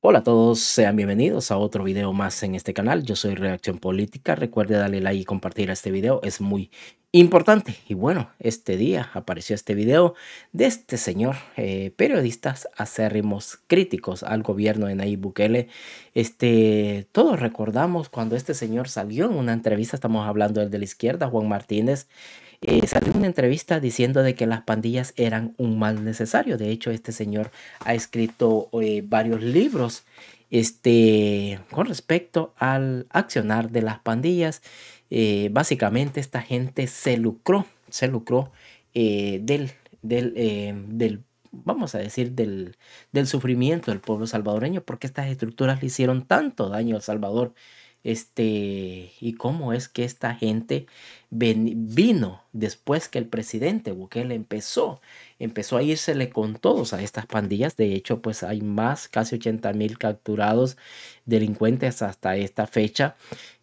Hola a todos, sean bienvenidos a otro video más en este canal. Yo soy Reacción Política. Recuerde darle like y compartir este video, es muy importante. Y bueno, este día apareció este video de este señor, eh, periodistas acérrimos críticos al gobierno de Nayib Bukele. Este, todos recordamos cuando este señor salió en una entrevista, estamos hablando del de la izquierda, Juan Martínez, eh, salió una entrevista diciendo de que las pandillas eran un mal necesario. De hecho, este señor ha escrito eh, varios libros este, con respecto al accionar de las pandillas. Eh, básicamente esta gente se lucró, se lucró del, del, vamos a decir, del, del, sufrimiento del pueblo salvadoreño, porque estas estructuras le hicieron tanto daño al Salvador. Este, y cómo es que esta gente vino después que el presidente Bukele empezó, empezó a írsele con todos a estas pandillas. De hecho, pues hay más, casi 80 mil capturados delincuentes hasta esta fecha.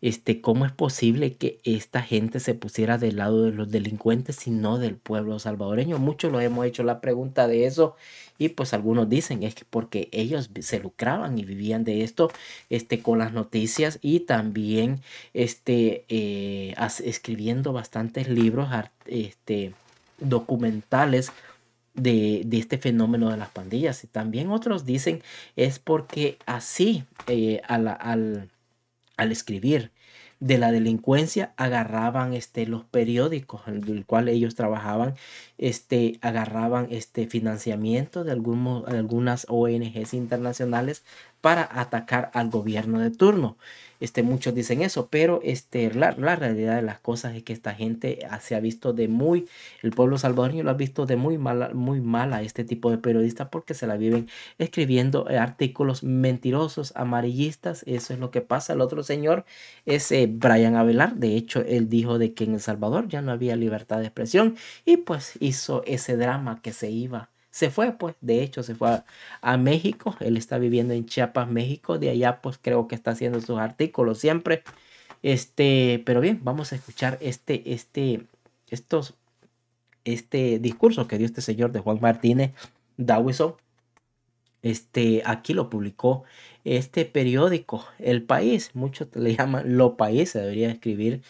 Este, ¿Cómo es posible que esta gente se pusiera del lado de los delincuentes y no del pueblo salvadoreño? Muchos lo hemos hecho la pregunta de eso y pues algunos dicen es que porque ellos se lucraban y vivían de esto este, con las noticias y también este, eh, escribiendo bastantes libros este, documentales de, este fenómeno de las pandillas. Y también otros dicen es porque así eh, al, al, escribir de la delincuencia agarraban este, los periódicos en el cual ellos trabajaban, este, agarraban este financiamiento de, de algunas ONGs internacionales para atacar al gobierno de turno. Este, muchos dicen eso, pero este, la, la, realidad de las cosas es que esta gente se ha visto de muy, el pueblo salvadoreño lo ha visto de muy mala, muy mala este tipo de periodistas porque se la viven escribiendo eh, artículos mentirosos, amarillistas, eso es lo que pasa. El otro señor es eh, Brian Avelar, de hecho él dijo de que en El Salvador ya no había libertad de expresión y pues hizo ese drama que se iba se fue, pues, de hecho, se fue a, México. Él está viviendo en Chiapas, México. De allá, pues, creo que está haciendo sus artículos siempre. Este, pero bien, vamos a escuchar este, este, estos, este discurso que dio este señor de Juan Martínez Dawison. Este, aquí lo publicó este periódico, El País. Muchos le llaman Lo País, se debería escribir.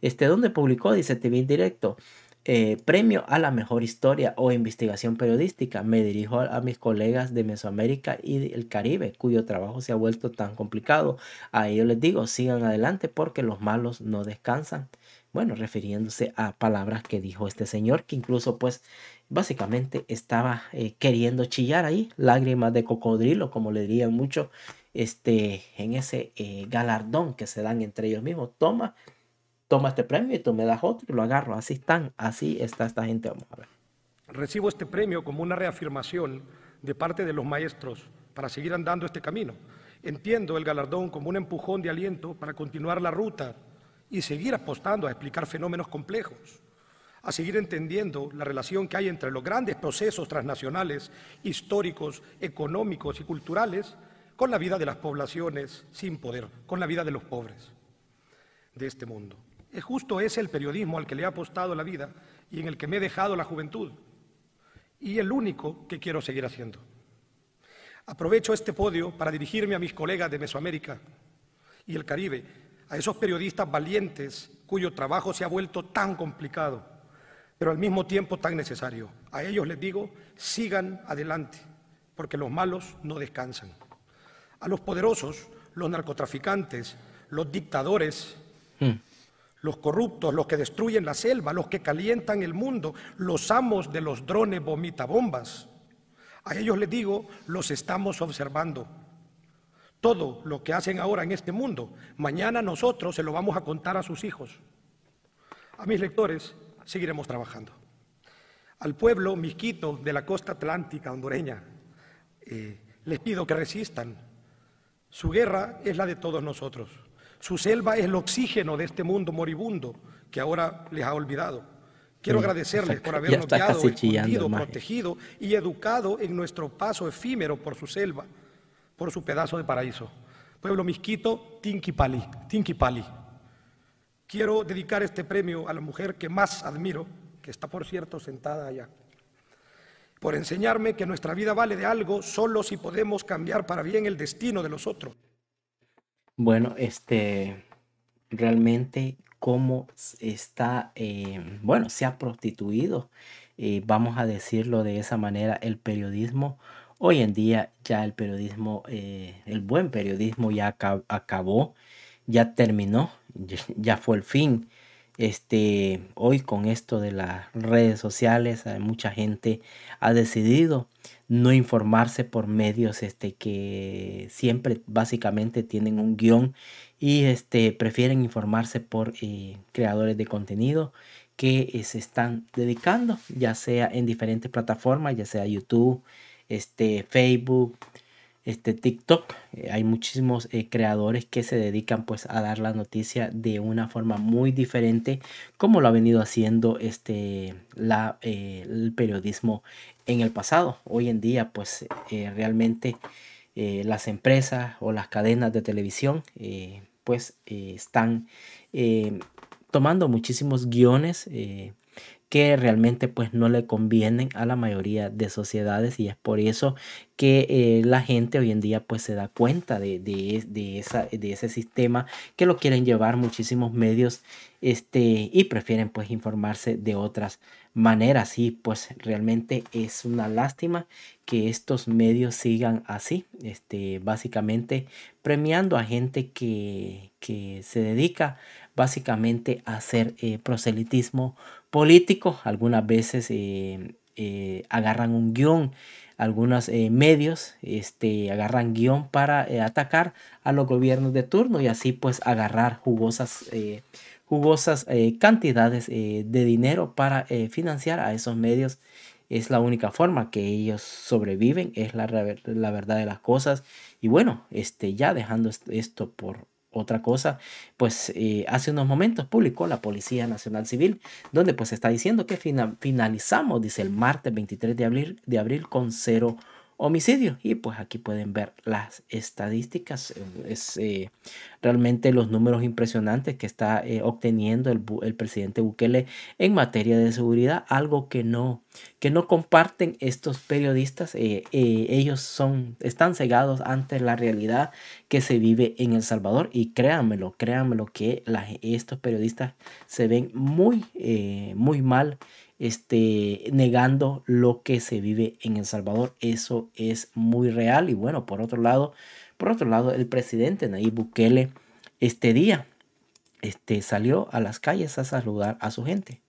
Este, dónde publicó, dice TV directo eh, premio a la mejor historia o investigación periodística. Me dirijo a, mis colegas de Mesoamérica y el Caribe, cuyo trabajo se ha vuelto tan complicado. A ellos les digo, sigan adelante porque los malos no descansan. Bueno, refiriéndose a palabras que dijo este señor, que incluso pues básicamente estaba eh, queriendo chillar ahí, lágrimas de cocodrilo, como le dirían mucho, este, en ese eh, galardón que se dan entre ellos mismos. Toma toma este premio y tú me das otro y lo agarro. Así están, así está esta gente. Recibo este premio como una reafirmación de parte de los maestros para seguir andando este camino. Entiendo el galardón como un empujón de aliento para continuar la ruta y seguir apostando a explicar fenómenos complejos, a seguir entendiendo la relación que hay entre los grandes procesos transnacionales, históricos, económicos y culturales con la vida de las poblaciones sin poder, con la vida de los pobres de este mundo. Eh, es justo ese el periodismo al que le he apostado la vida y en el que me he dejado la juventud, y el único que quiero seguir haciendo. Aprovecho este podio para dirigirme a mis colegas de Mesoamérica y el Caribe, a esos periodistas valientes cuyo trabajo se ha vuelto tan complicado, pero al mismo tiempo tan necesario. A ellos les digo, sigan adelante, porque los malos no descansan. A los poderosos, los narcotraficantes, los dictadores, hmm los corruptos, los que destruyen la selva, los que calientan el mundo, los amos de los drones bombas. A ellos les digo, los estamos observando. Todo lo que hacen ahora en este mundo, mañana nosotros se lo vamos a contar a sus hijos. A mis lectores seguiremos trabajando. Al pueblo misquito de la costa atlántica hondureña, eh, les pido que resistan. Su guerra es la de todos nosotros. Su selva es el oxígeno de este mundo moribundo que ahora les ha olvidado. Quiero mm, agradecerles por habernos guiado, protegido y educado en nuestro paso efímero por su selva, por su pedazo de paraíso. Pueblo Misquito, Tinkipali, Tinkipali. Quiero dedicar este premio a la mujer que más admiro, que está por cierto sentada allá, por enseñarme que nuestra vida vale de algo solo si podemos cambiar para bien el destino de los otros. Bueno, este, realmente cómo está, em, bueno, se ha prostituido, eh, vamos a decirlo de esa manera, el periodismo. Hoy en día ya el periodismo, eh, el buen periodismo ya acabó, ya terminó, ya fue el fin. Este, hoy con esto de las redes sociales, eh, mucha gente ha decidido no informarse por medios este, que siempre básicamente tienen un guión y este, prefieren informarse por eh, creadores de contenido que eh, se están dedicando, ya sea en diferentes plataformas, ya sea YouTube, este, Facebook, este TikTok. Eh, hay muchísimos eh, creadores que se dedican pues a dar la noticia de una forma muy diferente como lo ha venido haciendo este la, eh, el periodismo en el pasado. Hoy en día pues realmente las empresas o las cadenas de televisión pues están tomando muchísimos guiones que realmente pues no le convienen a la mayoría de sociedades y es por eso que eh, la gente hoy en día pues se da cuenta de, esa, de ese sistema que lo quieren llevar muchísimos medios este, y prefieren pues informarse de otras maneras y pues realmente es una lástima que estos medios sigan así este, básicamente premiando a gente que, que se dedica a básicamente hacer eh, proselitismo político. Algunas veces eh, eh, agarran un guión, algunos medios este, agarran guión para atacar a los gobiernos de turno y así pues agarrar jugosas, jugosas cantidades de dinero para financiar a esos medios. Es la única forma que ellos sobreviven, es la, la verdad de las cosas. Y bueno, este, ya dejando esto por otra cosa, pues eh, hace unos momentos publicó la Policía Nacional Civil, donde pues está diciendo que finalizamos, dice el martes 23 de abril, de abril con cero homicidio Y pues aquí pueden ver las estadísticas, es eh, realmente los números impresionantes que está eh, obteniendo el, presidente Bukele en materia de seguridad, algo que no, que no comparten estos periodistas. Eh, ellos son, están cegados ante la realidad que se vive en El Salvador y créanmelo, créanmelo que estos periodistas se ven muy, muy mal este, negando lo que se vive en El Salvador. Eso es muy real. Y bueno, por otro lado, por otro lado, el presidente Nayib Bukele este día este, salió a las calles a saludar a su gente.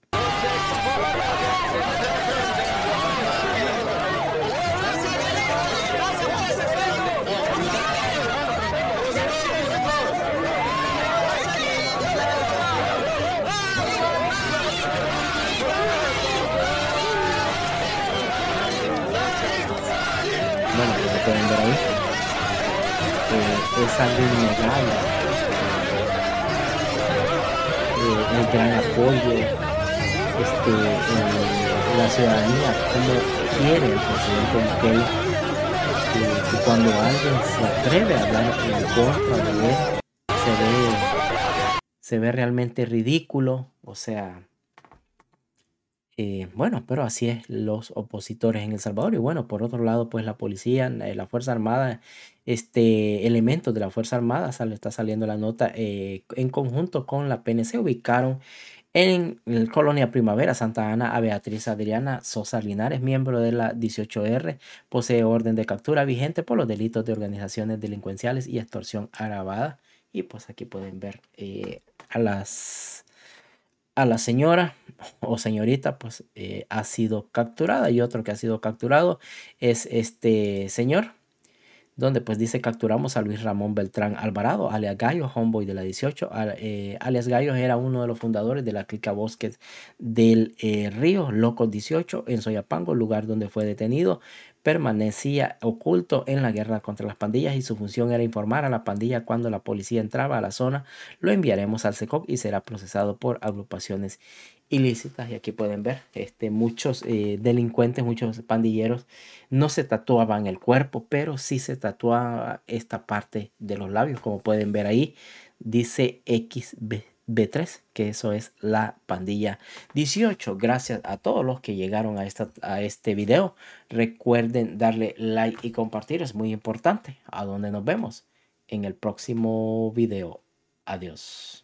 bueno, como pueden ver ahí, eh, es algo innegable. Eh, el eh, gran apoyo este, en la ciudadanía, como quiere el presidente que, este, cuando alguien se atreve a hablar en contra de él, se ve, se ve realmente ridículo, o sea, eh, bueno, pero así es los opositores en El Salvador. Y bueno, por otro lado, pues la policía, eh, la Fuerza Armada, este elemento de la Fuerza Armada, sale, está saliendo la nota, eh, en conjunto con la PNC, ubicaron en Colonia Primavera, Santa Ana, a Beatriz Adriana Sosa Linares, miembro de la 18R, posee orden de captura vigente por los delitos de organizaciones delincuenciales y extorsión agravada. Y pues aquí pueden ver a las a la señora o señorita pues eh, ha sido capturada y otro que ha sido capturado es este señor donde pues dice capturamos a Luis Ramón Beltrán Alvarado, alias Gallo, homeboy de la 18. Eh, alias Gallo era uno de los fundadores de la clica Bosques del eh, Río, Locos 18, en Soyapango, lugar donde fue detenido permanecía oculto en la guerra contra las pandillas y su función era informar a la pandilla cuando la policía entraba a la zona. Lo enviaremos al SECOC y será procesado por agrupaciones ilícitas. Y aquí pueden ver, este, muchos eh, delincuentes, muchos pandilleros no se tatuaban el cuerpo, pero sí se tatuaba esta parte de los labios, como pueden ver ahí. Dice XB B3, que eso es la pandilla 18. Gracias a todos los que llegaron a, esta, a este video. Recuerden darle like y compartir, es muy importante. A donde nos vemos en el próximo video. Adiós.